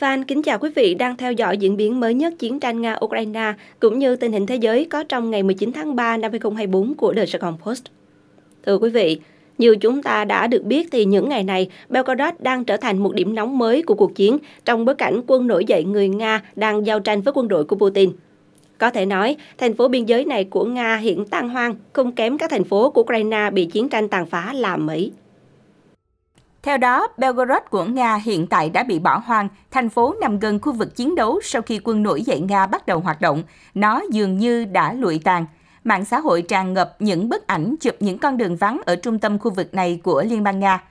Fan kính chào quý vị đang theo dõi diễn biến mới nhất chiến tranh Nga-Ukraine cũng như tình hình thế giới có trong ngày 19 tháng 3 năm 2024 của The Sài Gòn Post. Thưa quý vị, như chúng ta đã được biết thì những ngày này, Belgorod đang trở thành một điểm nóng mới của cuộc chiến trong bối cảnh quân nổi dậy người Nga đang giao tranh với quân đội của Putin. Có thể nói, thành phố biên giới này của Nga hiện tan hoang, không kém các thành phố của Ukraine bị chiến tranh tàn phá là mỹ. Theo đó, Belgorod của Nga hiện tại đã bị bỏ hoang, thành phố nằm gần khu vực chiến đấu sau khi quân nổi dậy Nga bắt đầu hoạt động. Nó dường như đã lụi tàn. Mạng xã hội tràn ngập những bức ảnh chụp những con đường vắng ở trung tâm khu vực này của Liên bang Nga.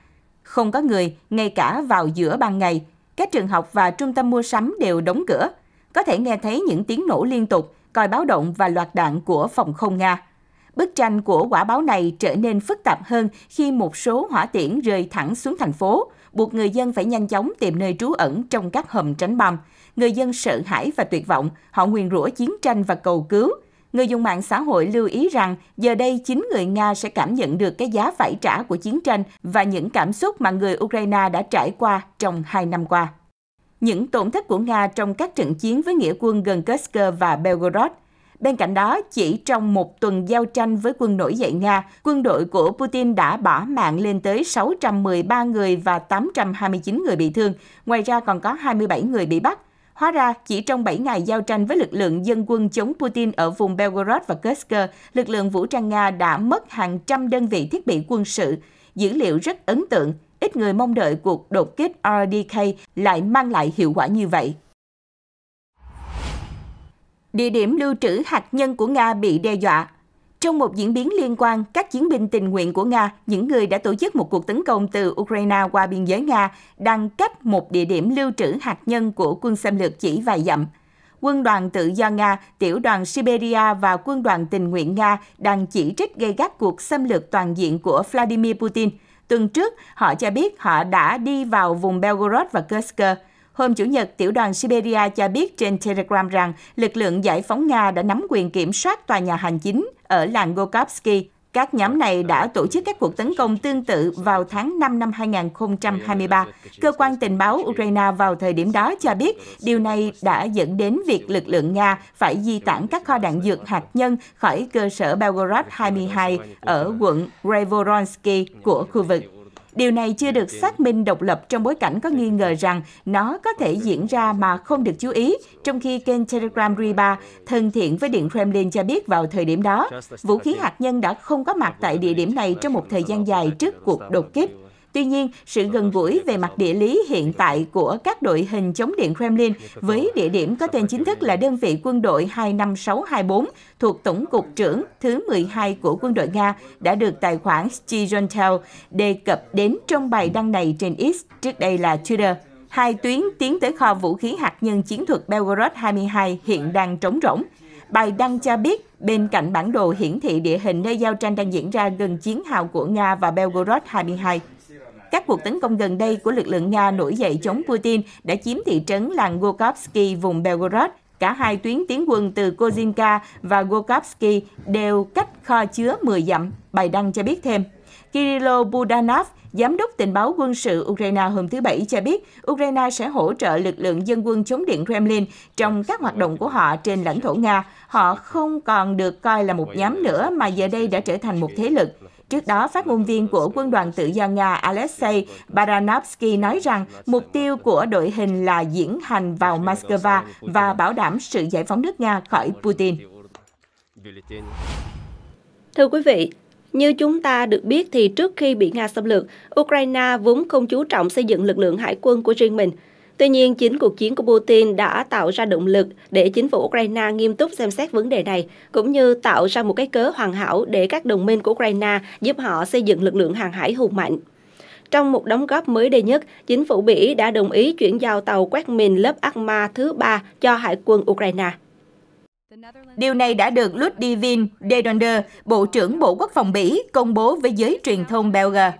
Không có người, ngay cả vào giữa ban ngày. Các trường học và trung tâm mua sắm đều đóng cửa. Có thể nghe thấy những tiếng nổ liên tục, còi báo động và loạt đạn của phòng không Nga bức tranh của quả báo này trở nên phức tạp hơn khi một số hỏa tiễn rơi thẳng xuống thành phố, buộc người dân phải nhanh chóng tìm nơi trú ẩn trong các hầm tránh bom. Người dân sợ hãi và tuyệt vọng, họ nguyền rủa chiến tranh và cầu cứu. Người dùng mạng xã hội lưu ý rằng giờ đây chính người Nga sẽ cảm nhận được cái giá phải trả của chiến tranh và những cảm xúc mà người Ukraine đã trải qua trong hai năm qua. Những tổn thất của Nga trong các trận chiến với nghĩa quân gần Kursk và Belgorod – Bên cạnh đó, chỉ trong một tuần giao tranh với quân nổi dậy Nga, quân đội của Putin đã bỏ mạng lên tới 613 người và 829 người bị thương. Ngoài ra còn có 27 người bị bắt. Hóa ra, chỉ trong 7 ngày giao tranh với lực lượng dân quân chống Putin ở vùng Belgorod và Kursk, lực lượng vũ trang Nga đã mất hàng trăm đơn vị thiết bị quân sự. Dữ liệu rất ấn tượng, ít người mong đợi cuộc đột kích RDK lại mang lại hiệu quả như vậy địa điểm lưu trữ hạt nhân của Nga bị đe dọa. Trong một diễn biến liên quan, các chiến binh tình nguyện của Nga, những người đã tổ chức một cuộc tấn công từ Ukraine qua biên giới Nga, đang cách một địa điểm lưu trữ hạt nhân của quân xâm lược chỉ vài dặm. Quân đoàn tự do Nga, tiểu đoàn Siberia và quân đoàn tình nguyện Nga đang chỉ trích gây gắt cuộc xâm lược toàn diện của Vladimir Putin. Tuần trước, họ cho biết họ đã đi vào vùng Belgorod và Kursk, Hôm Chủ nhật, tiểu đoàn Siberia cho biết trên Telegram rằng lực lượng giải phóng Nga đã nắm quyền kiểm soát tòa nhà hành chính ở làng Gokovsky. Các nhóm này đã tổ chức các cuộc tấn công tương tự vào tháng 5 năm 2023. Cơ quan tình báo Ukraine vào thời điểm đó cho biết điều này đã dẫn đến việc lực lượng Nga phải di tản các kho đạn dược hạt nhân khỏi cơ sở Belgorod 22 ở quận Revoronsky của khu vực. Điều này chưa được xác minh độc lập trong bối cảnh có nghi ngờ rằng nó có thể diễn ra mà không được chú ý, trong khi kênh Telegram Riba thân thiện với Điện Kremlin cho biết vào thời điểm đó, vũ khí hạt nhân đã không có mặt tại địa điểm này trong một thời gian dài trước cuộc đột kích. Tuy nhiên, sự vâng, gần vâng, gũi về mặt địa lý hiện tại của các đội hình chống điện Kremlin với địa điểm có tên chính thức là đơn vị quân đội 25624 thuộc Tổng cục trưởng thứ 12 của quân đội Nga đã được tài khoản Stizhontel đề cập đến trong bài đăng này trên X, trước đây là Twitter. Hai tuyến tiến tới kho vũ khí hạt nhân chiến thuật Belgorod 22 hiện đang trống rỗng. Bài đăng cho biết, bên cạnh bản đồ hiển thị địa hình nơi giao tranh đang diễn ra gần chiến hào của Nga và Belgorod 22, các cuộc tấn công gần đây của lực lượng Nga nổi dậy chống Putin đã chiếm thị trấn làng Gokovsky vùng Belgorod. Cả hai tuyến tiến quân từ Kozinka và Gokovsky đều cách kho chứa 10 dặm, bài đăng cho biết thêm. Kirilo Budanov, Giám đốc tình báo quân sự Ukraine hôm thứ Bảy cho biết Ukraine sẽ hỗ trợ lực lượng dân quân chống điện Kremlin trong các hoạt động của họ trên lãnh thổ Nga. Họ không còn được coi là một nhóm nữa mà giờ đây đã trở thành một thế lực. Trước đó, phát ngôn viên của quân đoàn tự do Nga Alexei Baranovsky nói rằng mục tiêu của đội hình là diễn hành vào Moscow và bảo đảm sự giải phóng nước Nga khỏi Putin. Thưa quý vị, như chúng ta được biết thì trước khi bị Nga xâm lược, Ukraine vốn không chú trọng xây dựng lực lượng hải quân của riêng mình – Tuy nhiên, chính cuộc chiến của Putin đã tạo ra động lực để chính phủ Ukraine nghiêm túc xem xét vấn đề này, cũng như tạo ra một cái cớ hoàn hảo để các đồng minh của Ukraine giúp họ xây dựng lực lượng hàng hải hùng mạnh. Trong một đóng góp mới đây nhất, chính phủ Bỉ đã đồng ý chuyển giao tàu quét mìn lớp Akma thứ ba cho Hải quân Ukraine. Điều này đã được Ludwig Dedonder, Bộ trưởng Bộ Quốc phòng Bỉ, công bố với giới truyền thông Belga.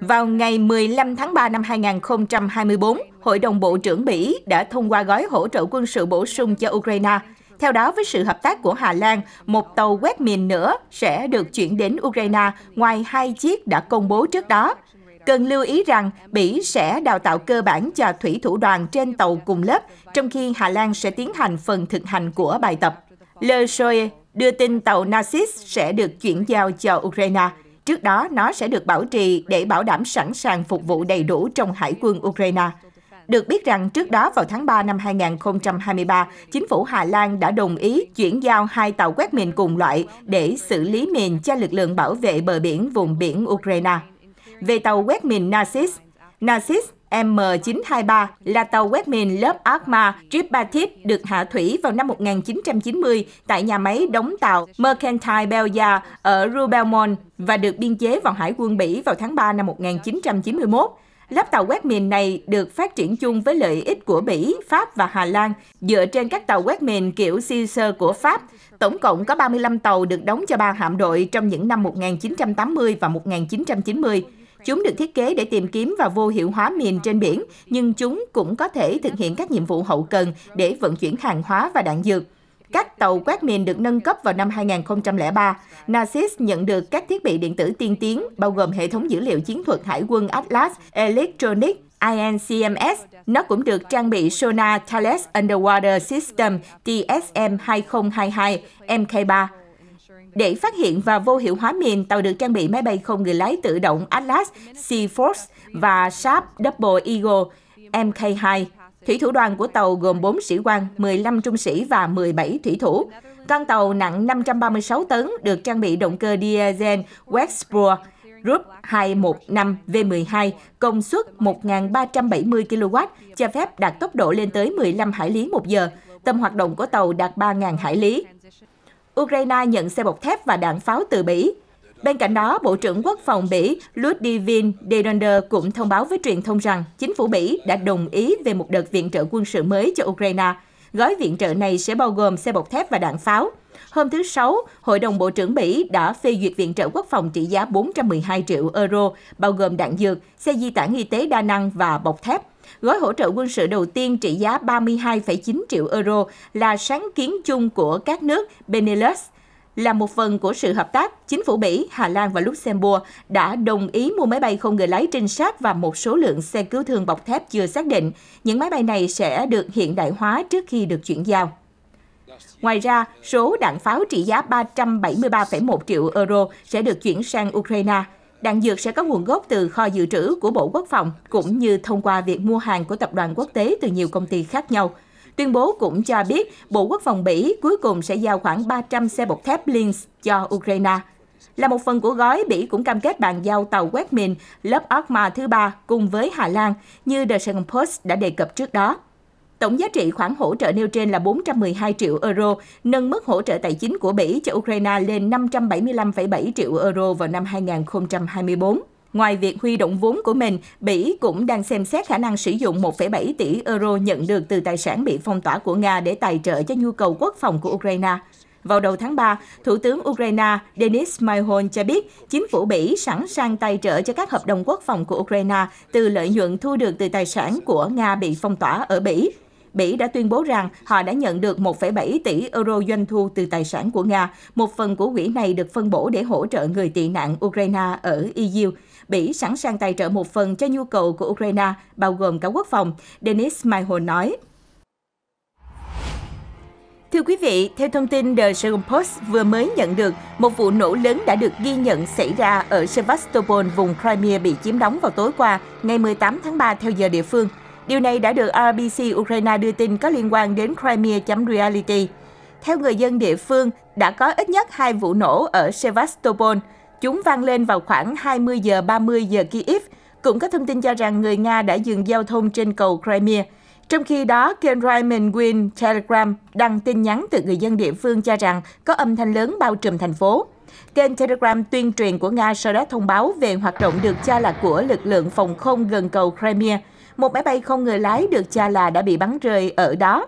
Vào ngày 15 tháng 3 năm 2024, Hội đồng Bộ trưởng Mỹ đã thông qua gói hỗ trợ quân sự bổ sung cho Ukraine. Theo đó, với sự hợp tác của Hà Lan, một tàu quét mìn nữa sẽ được chuyển đến Ukraine ngoài hai chiếc đã công bố trước đó. Cần lưu ý rằng Mỹ sẽ đào tạo cơ bản cho thủy thủ đoàn trên tàu cùng lớp, trong khi Hà Lan sẽ tiến hành phần thực hành của bài tập. Le Joie đưa tin tàu Narcissus sẽ được chuyển giao cho Ukraine. Trước đó, nó sẽ được bảo trì để bảo đảm sẵn sàng phục vụ đầy đủ trong hải quân Ukraine. Được biết rằng trước đó vào tháng 3 năm 2023, chính phủ Hà Lan đã đồng ý chuyển giao hai tàu quét mìn cùng loại để xử lý mìn cho lực lượng bảo vệ bờ biển vùng biển Ukraine. Về tàu quét mìn Narcissus, Narcissus M923 là tàu quét mìn lớp Arma Tripatit được hạ thủy vào năm 1990 tại nhà máy đóng tàu Mercantile Belgia ở Rubelmont và được biên chế vào Hải quân Bỉ vào tháng 3 năm 1991. Lớp tàu quét mìn này được phát triển chung với lợi ích của Bỉ, Pháp và Hà Lan dựa trên các tàu quét mìn kiểu Caesar của Pháp. Tổng cộng có 35 tàu được đóng cho ba hạm đội trong những năm 1980 và 1990. Chúng được thiết kế để tìm kiếm và vô hiệu hóa mìn trên biển, nhưng chúng cũng có thể thực hiện các nhiệm vụ hậu cần để vận chuyển hàng hóa và đạn dược. Các tàu quét mìn được nâng cấp vào năm 2003. NASIS nhận được các thiết bị điện tử tiên tiến, bao gồm hệ thống dữ liệu chiến thuật hải quân Atlas Electronic INCMS. Nó cũng được trang bị Sonar Thales Underwater System TSM 2022 MK3 để phát hiện và vô hiệu hóa mìn, tàu được trang bị máy bay không người lái tự động Atlas, Seaforce và Sharp Double Eagle MK2. Thủy thủ đoàn của tàu gồm 4 sĩ quan, 15 trung sĩ và 17 thủy thủ. Con tàu nặng 536 tấn được trang bị động cơ diesel Westpro Group 215 V12, công suất 1.370 kW, cho phép đạt tốc độ lên tới 15 hải lý một giờ. Tâm hoạt động của tàu đạt 3.000 hải lý. Ukraine nhận xe bọc thép và đạn pháo từ Bỉ. Bên cạnh đó, Bộ trưởng Quốc phòng Bỉ Ludwig Denander cũng thông báo với truyền thông rằng chính phủ Bỉ đã đồng ý về một đợt viện trợ quân sự mới cho Ukraine. Gói viện trợ này sẽ bao gồm xe bọc thép và đạn pháo. Hôm thứ Sáu, Hội đồng Bộ trưởng Bỉ đã phê duyệt viện trợ quốc phòng trị giá 412 triệu euro, bao gồm đạn dược, xe di tản y tế đa năng và bọc thép. Gói hỗ trợ quân sự đầu tiên trị giá 32,9 triệu euro là sáng kiến chung của các nước Benelux là một phần của sự hợp tác, chính phủ Bỉ, Hà Lan và Luxembourg đã đồng ý mua máy bay không người lái trinh sát và một số lượng xe cứu thương bọc thép chưa xác định. Những máy bay này sẽ được hiện đại hóa trước khi được chuyển giao. Ngoài ra, số đạn pháo trị giá 373,1 triệu euro sẽ được chuyển sang Ukraine Đạn dược sẽ có nguồn gốc từ kho dự trữ của Bộ Quốc phòng, cũng như thông qua việc mua hàng của tập đoàn quốc tế từ nhiều công ty khác nhau. Tuyên bố cũng cho biết Bộ Quốc phòng Mỹ cuối cùng sẽ giao khoảng 300 xe bọc thép Lynx cho Ukraine. Là một phần của gói, Mỹ cũng cam kết bàn giao tàu quét mìn lớp Orkma thứ ba cùng với Hà Lan như The Sun Post đã đề cập trước đó. Tổng giá trị khoản hỗ trợ nêu trên là 412 triệu euro, nâng mức hỗ trợ tài chính của Bỉ cho Ukraine lên 575,7 triệu euro vào năm 2024. Ngoài việc huy động vốn của mình, Bỉ cũng đang xem xét khả năng sử dụng 1,7 tỷ euro nhận được từ tài sản bị phong tỏa của Nga để tài trợ cho nhu cầu quốc phòng của Ukraine. Vào đầu tháng 3, Thủ tướng Ukraine Denis Maihon cho biết chính phủ Bỉ sẵn sàng tài trợ cho các hợp đồng quốc phòng của Ukraine từ lợi nhuận thu được từ tài sản của Nga bị phong tỏa ở Bỉ. Bỉ đã tuyên bố rằng họ đã nhận được 1,7 tỷ euro doanh thu từ tài sản của Nga. Một phần của quỹ này được phân bổ để hỗ trợ người tị nạn Ukraine ở EU. Bỉ sẵn sàng tài trợ một phần cho nhu cầu của Ukraine, bao gồm cả quốc phòng, Denis Maihol nói. Thưa quý vị, theo thông tin The Seoul Post vừa mới nhận được, một vụ nổ lớn đã được ghi nhận xảy ra ở Sevastopol, vùng Crimea bị chiếm đóng vào tối qua, ngày 18 tháng 3 theo giờ địa phương. Điều này đã được RBC Ukraine đưa tin có liên quan đến Crimea.reality. Theo người dân địa phương, đã có ít nhất hai vụ nổ ở Sevastopol. Chúng vang lên vào khoảng 20 giờ 30 giờ Kiev. Cũng có thông tin cho rằng người Nga đã dừng giao thông trên cầu Crimea. Trong khi đó, kênh Ryman Green Telegram đăng tin nhắn từ người dân địa phương cho rằng có âm thanh lớn bao trùm thành phố. Kênh Telegram tuyên truyền của Nga sau đó thông báo về hoạt động được cho là của lực lượng phòng không gần cầu Crimea một máy bay không người lái được cho là đã bị bắn rơi ở đó.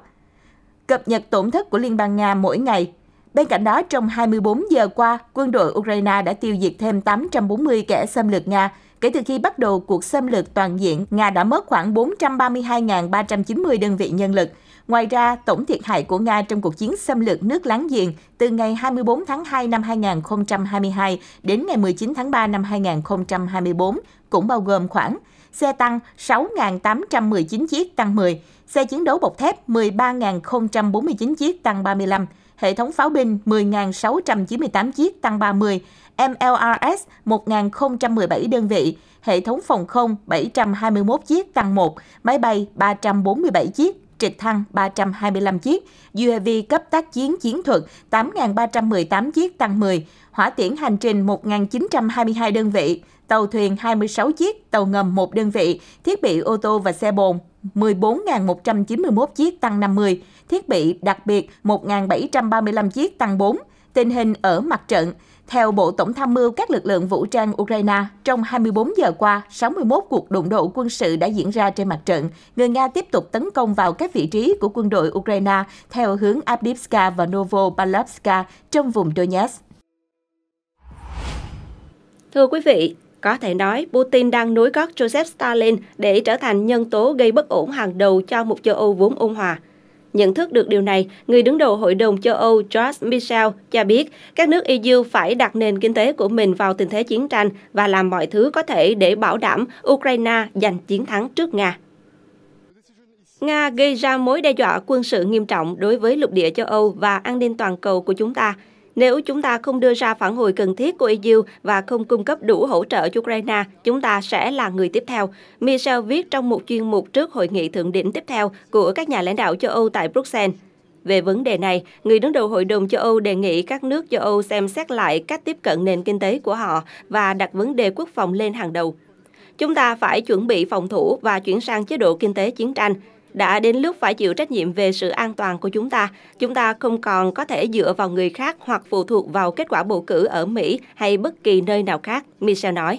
Cập nhật tổn thất của Liên bang Nga mỗi ngày. Bên cạnh đó, trong 24 giờ qua, quân đội Ukraine đã tiêu diệt thêm 840 kẻ xâm lược Nga. Kể từ khi bắt đầu cuộc xâm lược toàn diện, Nga đã mất khoảng 432.390 đơn vị nhân lực. Ngoài ra, tổng thiệt hại của Nga trong cuộc chiến xâm lược nước láng giềng từ ngày 24 tháng 2 năm 2022 đến ngày 19 tháng 3 năm 2024 cũng bao gồm khoảng xe tăng 6.819 chiếc tăng 10, xe chiến đấu bọc thép 13.049 chiếc tăng 35, hệ thống pháo binh 10.698 chiếc tăng 30, MLRS 1.017 đơn vị, hệ thống phòng không 721 chiếc tăng 1, máy bay 347 chiếc, trực thăng 325 chiếc, UAV cấp tác chiến chiến thuật 8.318 chiếc tăng 10, hỏa tiễn hành trình 1.922 đơn vị, tàu thuyền 26 chiếc, tàu ngầm 1 đơn vị, thiết bị ô tô và xe bồn 14.191 chiếc tăng 50, thiết bị đặc biệt 1.735 chiếc tăng 4. Tình hình ở mặt trận, theo Bộ Tổng tham mưu các lực lượng vũ trang Ukraine, trong 24 giờ qua, 61 cuộc đụng độ quân sự đã diễn ra trên mặt trận. Người Nga tiếp tục tấn công vào các vị trí của quân đội Ukraine theo hướng Abdivska và Novopalavska trong vùng Donetsk. Thưa quý vị, có thể nói Putin đang nối gót Joseph Stalin để trở thành nhân tố gây bất ổn hàng đầu cho một châu Âu vốn ôn hòa. Nhận thức được điều này, người đứng đầu Hội đồng châu Âu George Michel cho biết các nước EU phải đặt nền kinh tế của mình vào tình thế chiến tranh và làm mọi thứ có thể để bảo đảm Ukraine giành chiến thắng trước Nga. Nga gây ra mối đe dọa quân sự nghiêm trọng đối với lục địa châu Âu và an ninh toàn cầu của chúng ta – nếu chúng ta không đưa ra phản hồi cần thiết của EU và không cung cấp đủ hỗ trợ cho Ukraine, chúng ta sẽ là người tiếp theo. Michel viết trong một chuyên mục trước hội nghị thượng đỉnh tiếp theo của các nhà lãnh đạo châu Âu tại Bruxelles. Về vấn đề này, người đứng đầu Hội đồng châu Âu đề nghị các nước châu Âu xem xét lại cách tiếp cận nền kinh tế của họ và đặt vấn đề quốc phòng lên hàng đầu. Chúng ta phải chuẩn bị phòng thủ và chuyển sang chế độ kinh tế chiến tranh, đã đến lúc phải chịu trách nhiệm về sự an toàn của chúng ta. Chúng ta không còn có thể dựa vào người khác hoặc phụ thuộc vào kết quả bầu cử ở Mỹ hay bất kỳ nơi nào khác, Michel nói.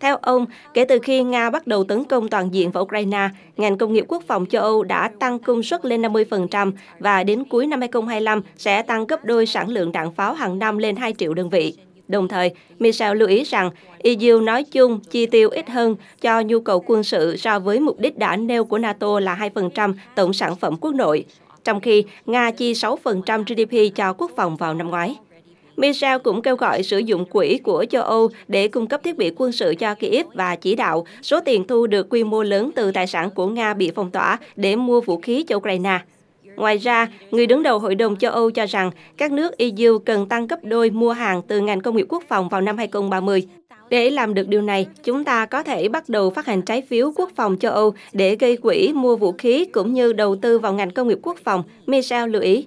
Theo ông, kể từ khi Nga bắt đầu tấn công toàn diện vào Ukraine, ngành công nghiệp quốc phòng châu Âu đã tăng công suất lên 50% và đến cuối năm 2025 sẽ tăng gấp đôi sản lượng đạn pháo hàng năm lên 2 triệu đơn vị. Đồng thời, Michel lưu ý rằng EU nói chung chi tiêu ít hơn cho nhu cầu quân sự so với mục đích đã nêu của NATO là 2% tổng sản phẩm quốc nội, trong khi Nga chi 6% GDP cho quốc phòng vào năm ngoái. Michel cũng kêu gọi sử dụng quỹ của châu Âu để cung cấp thiết bị quân sự cho Kyiv và chỉ đạo số tiền thu được quy mô lớn từ tài sản của Nga bị phong tỏa để mua vũ khí cho Ukraine. Ngoài ra, người đứng đầu Hội đồng châu Âu cho rằng các nước EU cần tăng gấp đôi mua hàng từ ngành công nghiệp quốc phòng vào năm 2030. Để làm được điều này, chúng ta có thể bắt đầu phát hành trái phiếu quốc phòng châu Âu để gây quỹ mua vũ khí cũng như đầu tư vào ngành công nghiệp quốc phòng, Michel lưu ý.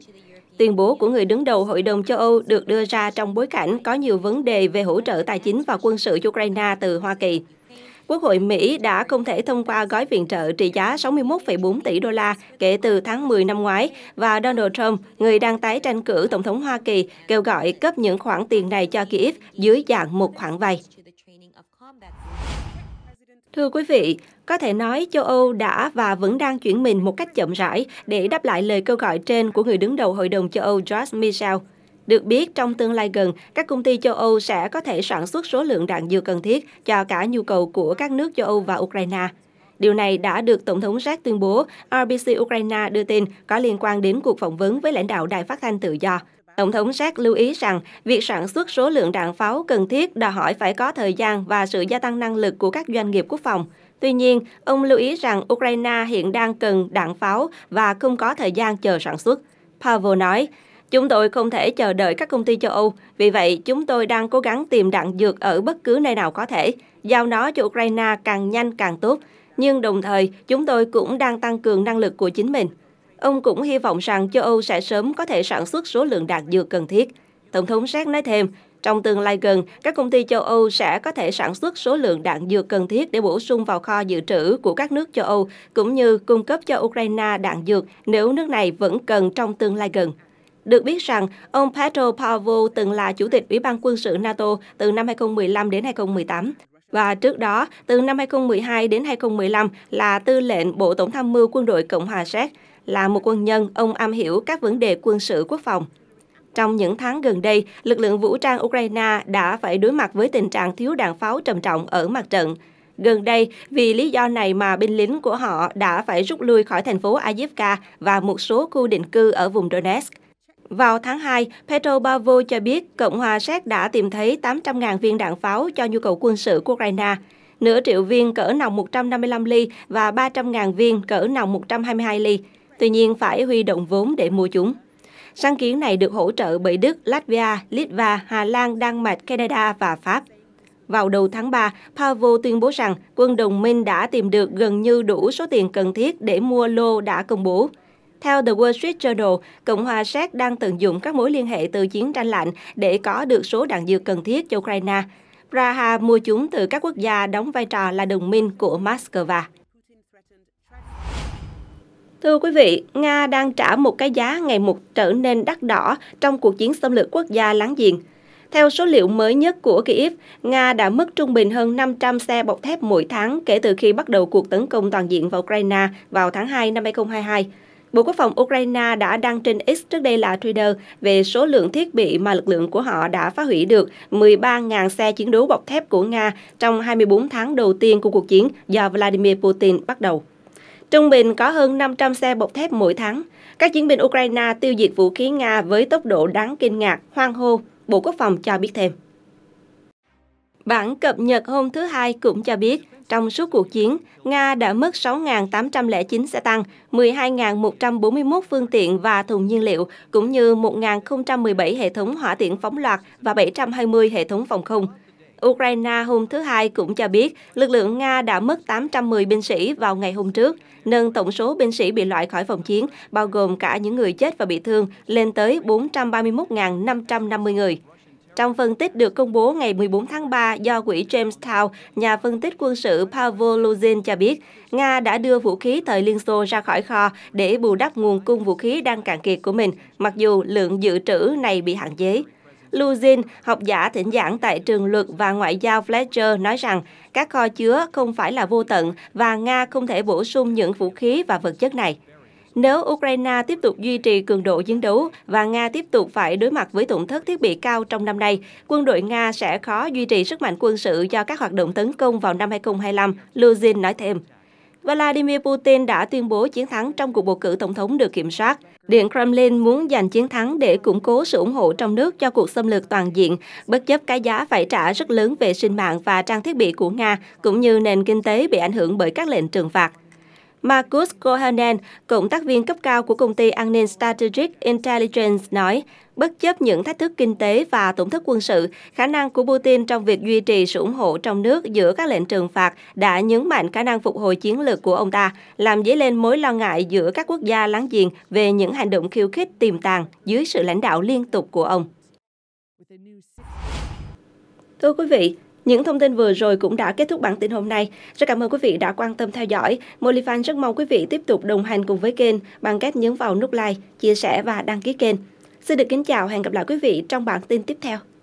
Tuyên bố của người đứng đầu Hội đồng châu Âu được đưa ra trong bối cảnh có nhiều vấn đề về hỗ trợ tài chính và quân sự Ukraine từ Hoa Kỳ. Quốc hội Mỹ đã không thể thông qua gói viện trợ trị giá 61,4 tỷ đô la kể từ tháng 10 năm ngoái và Donald Trump, người đang tái tranh cử Tổng thống Hoa Kỳ, kêu gọi cấp những khoản tiền này cho Kyiv dưới dạng một khoản vay. Thưa quý vị, có thể nói châu Âu đã và vẫn đang chuyển mình một cách chậm rãi để đáp lại lời kêu gọi trên của người đứng đầu Hội đồng châu Âu George Michel. Được biết, trong tương lai gần, các công ty châu Âu sẽ có thể sản xuất số lượng đạn dược cần thiết cho cả nhu cầu của các nước châu Âu và Ukraine. Điều này đã được Tổng thống Séc tuyên bố, RBC Ukraine đưa tin có liên quan đến cuộc phỏng vấn với lãnh đạo đài phát thanh tự do. Tổng thống Séc lưu ý rằng, việc sản xuất số lượng đạn pháo cần thiết đòi hỏi phải có thời gian và sự gia tăng năng lực của các doanh nghiệp quốc phòng. Tuy nhiên, ông lưu ý rằng Ukraine hiện đang cần đạn pháo và không có thời gian chờ sản xuất. Pavel nói, Chúng tôi không thể chờ đợi các công ty châu Âu, vì vậy chúng tôi đang cố gắng tìm đạn dược ở bất cứ nơi nào có thể, giao nó cho Ukraine càng nhanh càng tốt, nhưng đồng thời chúng tôi cũng đang tăng cường năng lực của chính mình. Ông cũng hy vọng rằng châu Âu sẽ sớm có thể sản xuất số lượng đạn dược cần thiết. Tổng thống Séc nói thêm, trong tương lai gần, các công ty châu Âu sẽ có thể sản xuất số lượng đạn dược cần thiết để bổ sung vào kho dự trữ của các nước châu Âu, cũng như cung cấp cho Ukraine đạn dược nếu nước này vẫn cần trong tương lai gần. Được biết rằng, ông Petro Pavlo từng là Chủ tịch Ủy ban quân sự NATO từ năm 2015 đến 2018 và trước đó, từ năm 2012 đến 2015 là tư lệnh Bộ Tổng tham mưu Quân đội Cộng hòa Séc, là một quân nhân, ông am hiểu các vấn đề quân sự quốc phòng. Trong những tháng gần đây, lực lượng vũ trang Ukraine đã phải đối mặt với tình trạng thiếu đạn pháo trầm trọng ở mặt trận. Gần đây, vì lý do này mà binh lính của họ đã phải rút lui khỏi thành phố Avdiivka và một số khu định cư ở vùng Donetsk. Vào tháng 2, Petrobavu cho biết Cộng hòa Séc đã tìm thấy 800.000 viên đạn pháo cho nhu cầu quân sự của Ukraine, nửa triệu viên cỡ nòng 155 ly và 300.000 viên cỡ nòng 122 ly. Tuy nhiên, phải huy động vốn để mua chúng. Sáng kiến này được hỗ trợ bởi Đức, Latvia, Litva, Hà Lan, Đan Mạch, Canada và Pháp. Vào đầu tháng 3, Pavo tuyên bố rằng quân đồng minh đã tìm được gần như đủ số tiền cần thiết để mua lô đã công bố. Theo The Wall Street Journal, Cộng hòa Séc đang tận dụng các mối liên hệ từ chiến tranh lạnh để có được số đạn dược cần thiết cho Ukraine. Praha mua chúng từ các quốc gia đóng vai trò là đồng minh của Moscow. Thưa quý vị, Nga đang trả một cái giá ngày một trở nên đắt đỏ trong cuộc chiến xâm lược quốc gia láng giềng. Theo số liệu mới nhất của Kyiv, Nga đã mất trung bình hơn 500 xe bọc thép mỗi tháng kể từ khi bắt đầu cuộc tấn công toàn diện vào Ukraine vào tháng 2 năm 2022. Bộ Quốc phòng Ukraine đã đăng trên X trước đây là Twitter về số lượng thiết bị mà lực lượng của họ đã phá hủy được 13.000 xe chiến đấu bọc thép của Nga trong 24 tháng đầu tiên của cuộc chiến do Vladimir Putin bắt đầu. Trung bình có hơn 500 xe bọc thép mỗi tháng. Các chiến binh Ukraine tiêu diệt vũ khí Nga với tốc độ đáng kinh ngạc, hoang hô, Bộ Quốc phòng cho biết thêm. Bản cập nhật hôm thứ Hai cũng cho biết, trong suốt cuộc chiến, Nga đã mất 6.809 xe tăng, 12.141 phương tiện và thùng nhiên liệu, cũng như 1.017 hệ thống hỏa tiễn phóng loạt và 720 hệ thống phòng không. Ukraine hôm thứ Hai cũng cho biết lực lượng Nga đã mất 810 binh sĩ vào ngày hôm trước, nâng tổng số binh sĩ bị loại khỏi phòng chiến, bao gồm cả những người chết và bị thương, lên tới 431.550 người. Trong phân tích được công bố ngày 14 tháng 3 do quỹ Jamestown, nhà phân tích quân sự Pavel Luzin cho biết, Nga đã đưa vũ khí thời Liên Xô ra khỏi kho để bù đắp nguồn cung vũ khí đang cạn kiệt của mình, mặc dù lượng dự trữ này bị hạn chế. Luzin, học giả thỉnh giảng tại trường luật và ngoại giao Fletcher nói rằng các kho chứa không phải là vô tận và Nga không thể bổ sung những vũ khí và vật chất này. Nếu Ukraine tiếp tục duy trì cường độ chiến đấu và Nga tiếp tục phải đối mặt với tổn thất thiết bị cao trong năm nay, quân đội Nga sẽ khó duy trì sức mạnh quân sự do các hoạt động tấn công vào năm 2025, Luzin nói thêm. Vladimir Putin đã tuyên bố chiến thắng trong cuộc bầu cử tổng thống được kiểm soát. Điện Kremlin muốn giành chiến thắng để củng cố sự ủng hộ trong nước cho cuộc xâm lược toàn diện, bất chấp cái giá phải trả rất lớn về sinh mạng và trang thiết bị của Nga, cũng như nền kinh tế bị ảnh hưởng bởi các lệnh trừng phạt. Marcus Kohanen, cộng tác viên cấp cao của công ty an ninh Strategic Intelligence, nói, bất chấp những thách thức kinh tế và tổn thất quân sự, khả năng của Putin trong việc duy trì sự ủng hộ trong nước giữa các lệnh trừng phạt đã nhấn mạnh khả năng phục hồi chiến lược của ông ta, làm dấy lên mối lo ngại giữa các quốc gia láng giềng về những hành động khiêu khích tiềm tàng dưới sự lãnh đạo liên tục của ông. Thưa quý vị, những thông tin vừa rồi cũng đã kết thúc bản tin hôm nay. Rất cảm ơn quý vị đã quan tâm theo dõi. Molifan rất mong quý vị tiếp tục đồng hành cùng với kênh bằng cách nhấn vào nút like, chia sẻ và đăng ký kênh. Xin được kính chào, hẹn gặp lại quý vị trong bản tin tiếp theo.